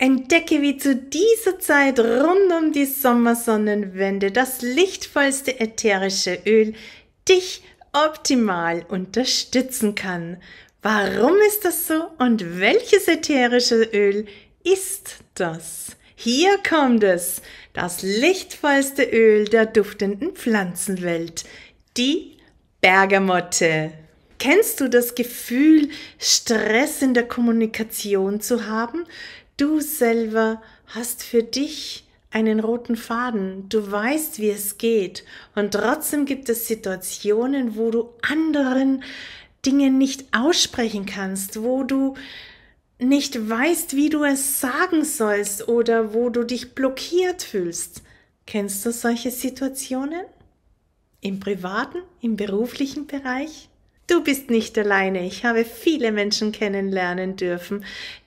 Entdecke, wie zu dieser Zeit rund um die Sommersonnenwende das lichtvollste ätherische Öl dich optimal unterstützen kann. Warum ist das so und welches ätherische Öl ist das? Hier kommt es, das lichtvollste Öl der duftenden Pflanzenwelt, die Bergamotte. Kennst du das Gefühl, Stress in der Kommunikation zu haben? Du selber hast für dich einen roten Faden. Du weißt, wie es geht. Und trotzdem gibt es Situationen, wo du anderen Dinge nicht aussprechen kannst, wo du nicht weißt, wie du es sagen sollst oder wo du dich blockiert fühlst. Kennst du solche Situationen? Im privaten, im beruflichen Bereich? Du bist nicht alleine. Ich habe viele Menschen kennenlernen dürfen,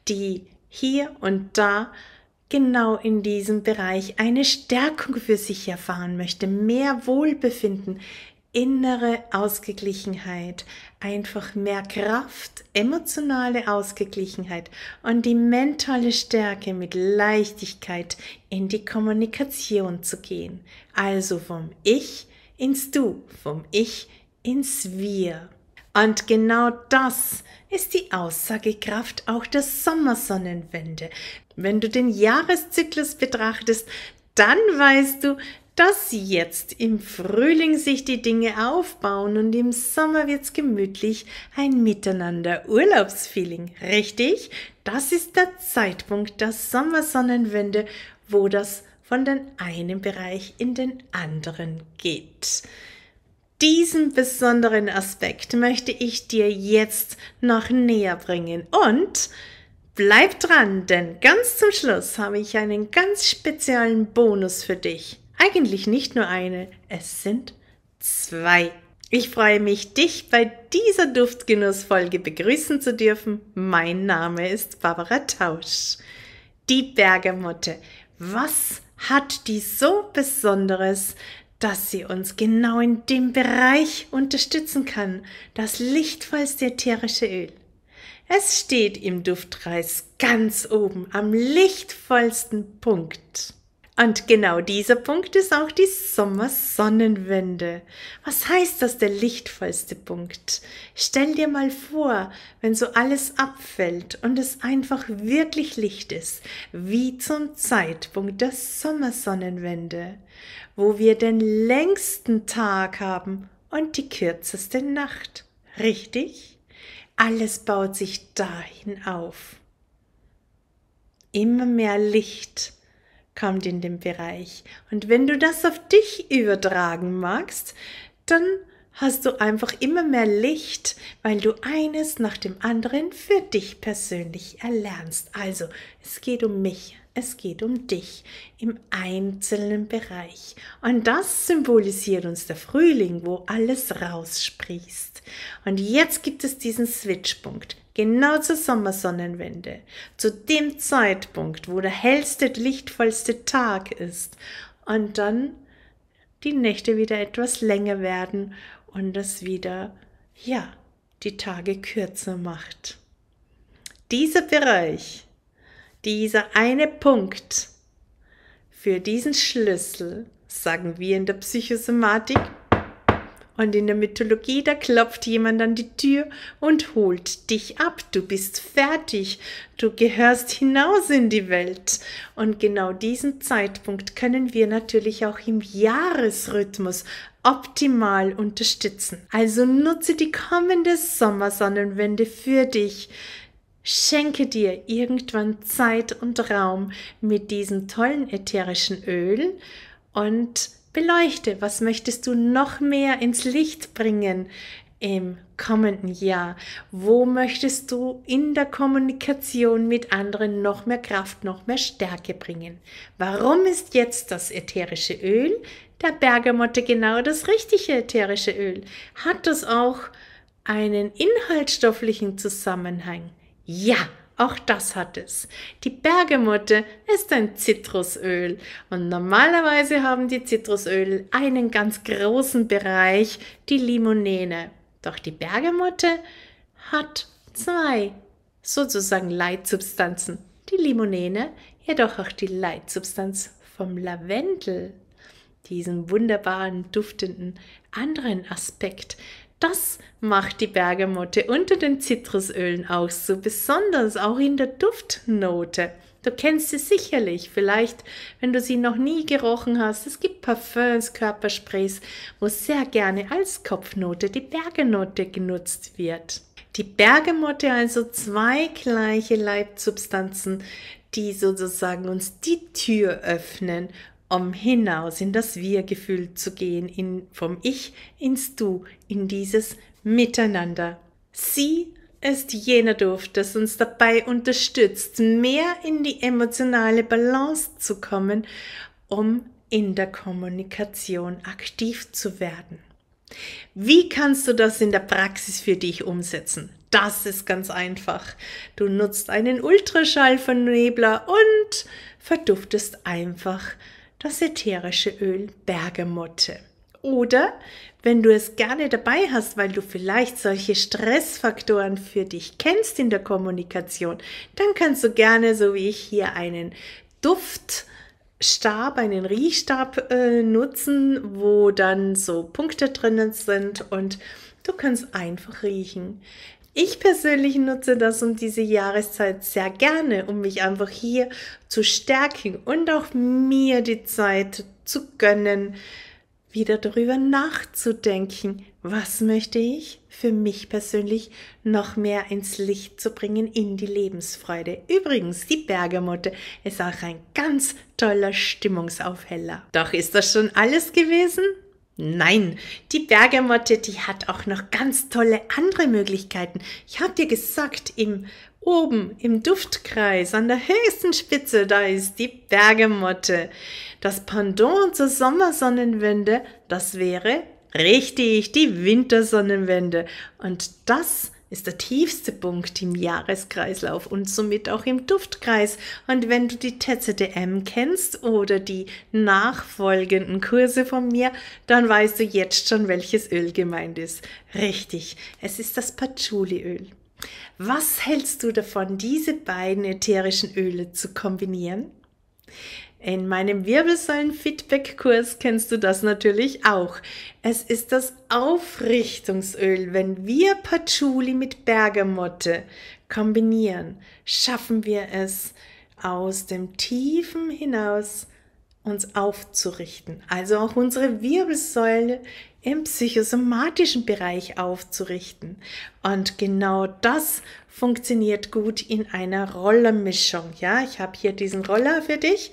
die hier und da genau in diesem Bereich eine Stärkung für sich erfahren möchte, mehr Wohlbefinden, innere Ausgeglichenheit, einfach mehr Kraft, emotionale Ausgeglichenheit und die mentale Stärke mit Leichtigkeit in die Kommunikation zu gehen. Also vom Ich ins Du, vom Ich ins Wir. Und genau das ist die Aussagekraft auch der Sommersonnenwende. Wenn du den Jahreszyklus betrachtest, dann weißt du, dass jetzt im Frühling sich die Dinge aufbauen und im Sommer wird's gemütlich ein Miteinander Urlaubsfeeling, richtig? Das ist der Zeitpunkt der Sommersonnenwende, wo das von den einen Bereich in den anderen geht diesen besonderen Aspekt möchte ich dir jetzt noch näher bringen und bleib dran, denn ganz zum Schluss habe ich einen ganz speziellen Bonus für dich. Eigentlich nicht nur eine, es sind zwei. Ich freue mich, dich bei dieser Duftgenussfolge begrüßen zu dürfen. Mein Name ist Barbara Tausch. Die Bergamotte. Was hat die so Besonderes, dass sie uns genau in dem Bereich unterstützen kann, das lichtvollste ätherische Öl. Es steht im Duftkreis ganz oben am lichtvollsten Punkt. Und genau dieser Punkt ist auch die Sommersonnenwende. Was heißt das der lichtvollste Punkt? Stell dir mal vor, wenn so alles abfällt und es einfach wirklich Licht ist, wie zum Zeitpunkt der Sommersonnenwende, wo wir den längsten Tag haben und die kürzeste Nacht. Richtig? Alles baut sich dahin auf. Immer mehr Licht kommt in den Bereich. Und wenn du das auf dich übertragen magst, dann hast du einfach immer mehr Licht, weil du eines nach dem anderen für dich persönlich erlernst. Also, es geht um mich, es geht um dich im einzelnen Bereich. Und das symbolisiert uns der Frühling, wo alles raussprießt. Und jetzt gibt es diesen Switchpunkt genau zur Sommersonnenwende, zu dem Zeitpunkt, wo der hellste, lichtvollste Tag ist und dann die Nächte wieder etwas länger werden und das wieder, ja, die Tage kürzer macht. Dieser Bereich, dieser eine Punkt, für diesen Schlüssel sagen wir in der Psychosomatik und in der Mythologie, da klopft jemand an die Tür und holt dich ab. Du bist fertig. Du gehörst hinaus in die Welt. Und genau diesen Zeitpunkt können wir natürlich auch im Jahresrhythmus optimal unterstützen. Also nutze die kommende Sommersonnenwende für dich. Schenke dir irgendwann Zeit und Raum mit diesen tollen ätherischen Ölen und beleuchte, was möchtest du noch mehr ins Licht bringen im kommenden Jahr? Wo möchtest du in der Kommunikation mit anderen noch mehr Kraft, noch mehr Stärke bringen? Warum ist jetzt das ätherische Öl der Bergamotte genau das richtige ätherische Öl? Hat das auch einen inhaltsstofflichen Zusammenhang? Ja, auch das hat es. Die Bergamotte ist ein Zitrusöl und normalerweise haben die Zitrusöle einen ganz großen Bereich, die Limonene. Doch die Bergamotte hat zwei sozusagen Leitsubstanzen. Die Limonene, jedoch auch die Leitsubstanz vom Lavendel diesen wunderbaren, duftenden anderen Aspekt das macht die Bergamotte unter den Zitrusölen auch so besonders, auch in der Duftnote. Du kennst sie sicherlich, vielleicht wenn du sie noch nie gerochen hast. Es gibt Parfüms, Körpersprays, wo sehr gerne als Kopfnote die Bergamotte genutzt wird. Die Bergamotte also zwei gleiche Leibsubstanzen, die sozusagen uns die Tür öffnen um hinaus in das Wir-Gefühl zu gehen, in, vom Ich ins Du, in dieses Miteinander. Sie ist jener Duft, das uns dabei unterstützt, mehr in die emotionale Balance zu kommen, um in der Kommunikation aktiv zu werden. Wie kannst du das in der Praxis für dich umsetzen? Das ist ganz einfach. Du nutzt einen Ultraschallvernebler und verduftest einfach das ätherische Öl Bergamotte. Oder wenn du es gerne dabei hast, weil du vielleicht solche Stressfaktoren für dich kennst in der Kommunikation, dann kannst du gerne, so wie ich hier, einen Duft Stab, einen Riechstab äh, nutzen, wo dann so Punkte drinnen sind und du kannst einfach riechen. Ich persönlich nutze das um diese Jahreszeit sehr gerne, um mich einfach hier zu stärken und auch mir die Zeit zu gönnen, wieder darüber nachzudenken, was möchte ich für mich persönlich noch mehr ins Licht zu bringen, in die Lebensfreude. Übrigens, die Bergamotte ist auch ein ganz toller Stimmungsaufheller. Doch ist das schon alles gewesen? Nein, die Bergamotte, die hat auch noch ganz tolle andere Möglichkeiten. Ich habe dir gesagt, im oben im Duftkreis an der höchsten Spitze, da ist die Bergamotte. Das Pendant zur Sommersonnenwende, das wäre richtig die Wintersonnenwende und das ist der tiefste Punkt im Jahreskreislauf und somit auch im Duftkreis. Und wenn du die TZDM kennst oder die nachfolgenden Kurse von mir, dann weißt du jetzt schon, welches Öl gemeint ist. Richtig, es ist das Patchouli-Öl. Was hältst du davon, diese beiden ätherischen Öle zu kombinieren? In meinem Wirbelsäulen-Feedback-Kurs kennst du das natürlich auch. Es ist das Aufrichtungsöl. Wenn wir Patchouli mit Bergamotte kombinieren, schaffen wir es, aus dem Tiefen hinaus uns aufzurichten. Also auch unsere Wirbelsäule im psychosomatischen Bereich aufzurichten. Und genau das funktioniert gut in einer Rollermischung. Ja, ich habe hier diesen Roller für dich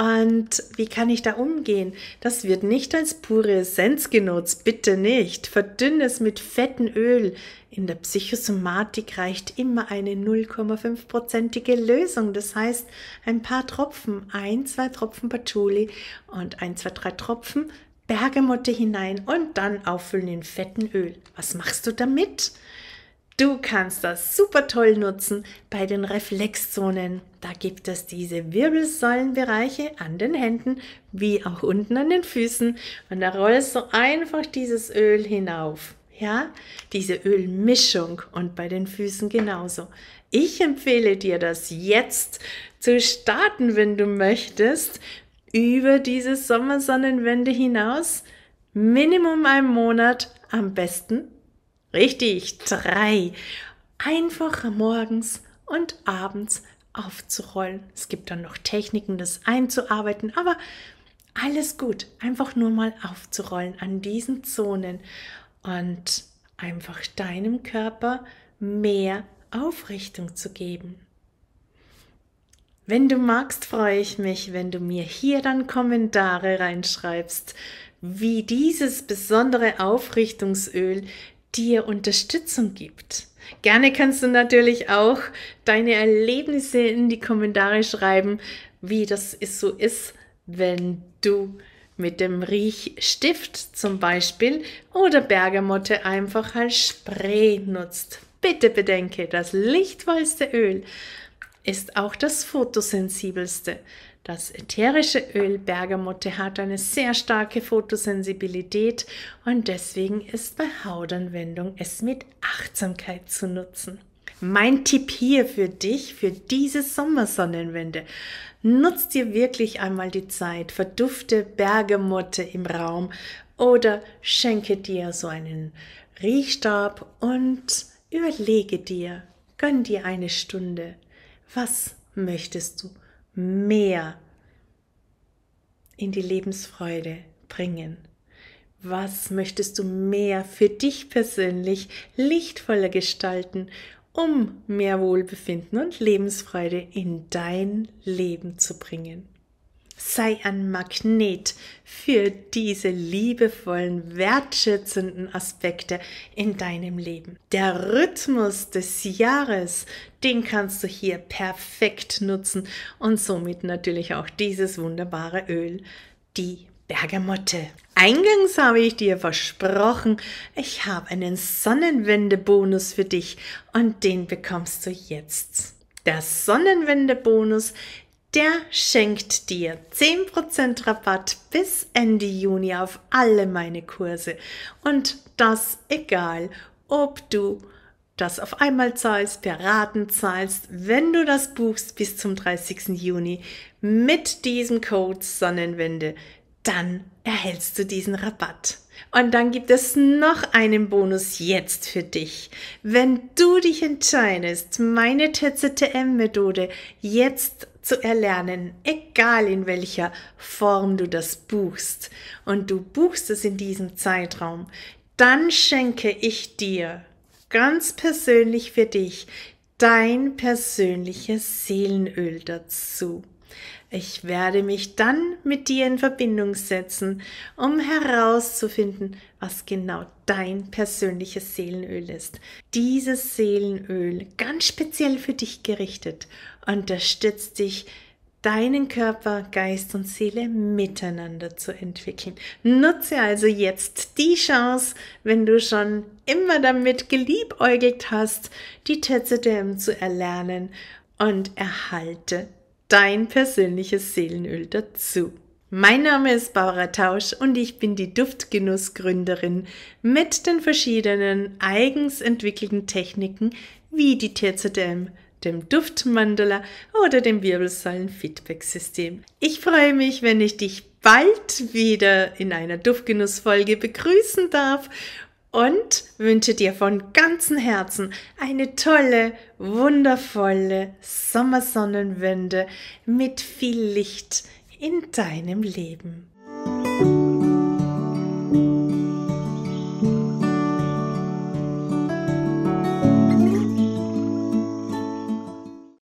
und wie kann ich da umgehen? Das wird nicht als pure Essenz genutzt, bitte nicht. Verdünne es mit fetten Öl. In der Psychosomatik reicht immer eine 0,5-prozentige Lösung. Das heißt, ein paar Tropfen, ein, zwei Tropfen Patchouli und ein, zwei, drei Tropfen Bergamotte hinein und dann auffüllen in fetten Öl. Was machst du damit? Du kannst das super toll nutzen bei den Reflexzonen. Da gibt es diese Wirbelsäulenbereiche an den Händen wie auch unten an den Füßen und da rollst du einfach dieses Öl hinauf. Ja, diese Ölmischung und bei den Füßen genauso. Ich empfehle dir das jetzt zu starten, wenn du möchtest, über diese Sommersonnenwende hinaus. Minimum einen Monat, am besten Richtig, drei. Einfach morgens und abends aufzurollen. Es gibt dann noch Techniken, das einzuarbeiten, aber alles gut. Einfach nur mal aufzurollen an diesen Zonen und einfach deinem Körper mehr Aufrichtung zu geben. Wenn du magst, freue ich mich, wenn du mir hier dann Kommentare reinschreibst, wie dieses besondere Aufrichtungsöl dir Unterstützung gibt. Gerne kannst du natürlich auch deine Erlebnisse in die Kommentare schreiben, wie das ist, so ist, wenn du mit dem Riechstift zum Beispiel oder Bergamotte einfach als Spray nutzt. Bitte bedenke, das lichtvollste Öl ist auch das fotosensibelste. Das ätherische Öl Bergamotte hat eine sehr starke Fotosensibilität und deswegen ist bei Hautanwendung es mit Achtsamkeit zu nutzen. Mein Tipp hier für dich, für diese Sommersonnenwende. Nutz dir wirklich einmal die Zeit, verdufte Bergamotte im Raum oder schenke dir so einen Riechstab und überlege dir, gönn dir eine Stunde, was möchtest du mehr in die Lebensfreude bringen? Was möchtest du mehr für dich persönlich lichtvoller gestalten, um mehr Wohlbefinden und Lebensfreude in dein Leben zu bringen? Sei ein Magnet für diese liebevollen, wertschätzenden Aspekte in deinem Leben. Der Rhythmus des Jahres, den kannst du hier perfekt nutzen und somit natürlich auch dieses wunderbare Öl, die Bergamotte. Eingangs habe ich dir versprochen, ich habe einen Sonnenwende-Bonus für dich und den bekommst du jetzt. Der Sonnenwende-Bonus der schenkt dir 10% Rabatt bis Ende Juni auf alle meine Kurse. Und das egal, ob du das auf einmal zahlst, per Raten zahlst, wenn du das buchst bis zum 30. Juni mit diesem Code Sonnenwende, dann erhältst du diesen Rabatt. Und dann gibt es noch einen Bonus jetzt für dich. Wenn du dich entscheidest, meine TZTM-Methode jetzt zu erlernen, egal in welcher Form du das buchst und du buchst es in diesem Zeitraum, dann schenke ich dir ganz persönlich für dich dein persönliches Seelenöl dazu. Ich werde mich dann mit dir in Verbindung setzen, um herauszufinden, was genau dein persönliches Seelenöl ist. Dieses Seelenöl, ganz speziell für dich gerichtet, unterstützt dich, deinen Körper, Geist und Seele miteinander zu entwickeln. Nutze also jetzt die Chance, wenn du schon immer damit geliebäugelt hast, die TZDM zu erlernen und erhalte dein persönliches Seelenöl dazu. Mein Name ist Barbara Tausch und ich bin die Duftgenussgründerin mit den verschiedenen eigens entwickelten Techniken wie die TZM, dem Duftmandala oder dem Wirbelsäulen-Feedback-System. Ich freue mich, wenn ich dich bald wieder in einer Duftgenussfolge begrüßen darf und wünsche dir von ganzem Herzen eine tolle, wundervolle Sommersonnenwende mit viel Licht in deinem Leben.